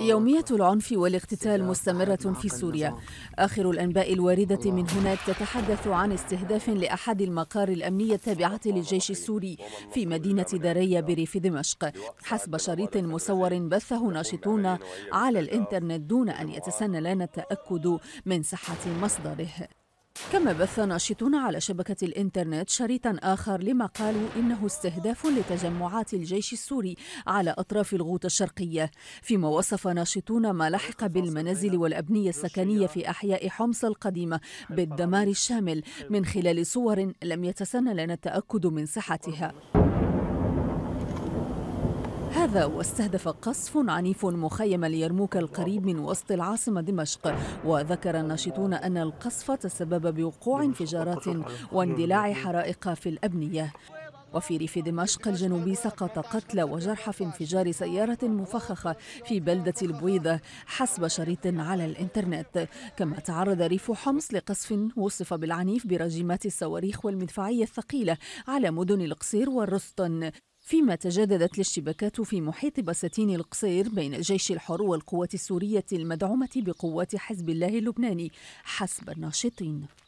يومية العنف والاقتتال مستمرة في سوريا آخر الأنباء الواردة من هناك تتحدث عن استهداف لأحد المقار الأمنية التابعة للجيش السوري في مدينة دارية بريف دمشق حسب شريط مصور بثه ناشطون على الإنترنت دون أن يتسنى لنا التأكد من صحة مصدره كما بث ناشطون على شبكة الإنترنت شريطا آخر لما قالوا إنه استهداف لتجمعات الجيش السوري على أطراف الغوطة الشرقية فيما وصف ناشطون ما لحق بالمنازل والأبنية السكنية في أحياء حمص القديمة بالدمار الشامل من خلال صور لم يتسنى لنا التأكد من صحتها هذا واستهدف قصف عنيف مخيم اليرموك القريب من وسط العاصمة دمشق وذكر الناشطون أن القصف تسبب بوقوع انفجارات واندلاع حرائق في الأبنية وفي ريف دمشق الجنوبي سقط قتلى وجرحى في انفجار سيارة مفخخة في بلدة البويضة حسب شريط على الإنترنت كما تعرض ريف حمص لقصف وصف بالعنيف برجيمات الصواريخ والمدفعية الثقيلة على مدن القصير والرستن فيما تجددت الاشتباكات في محيط بساتين القصير بين الجيش الحر والقوات السورية المدعومة بقوات حزب الله اللبناني حسب الناشطين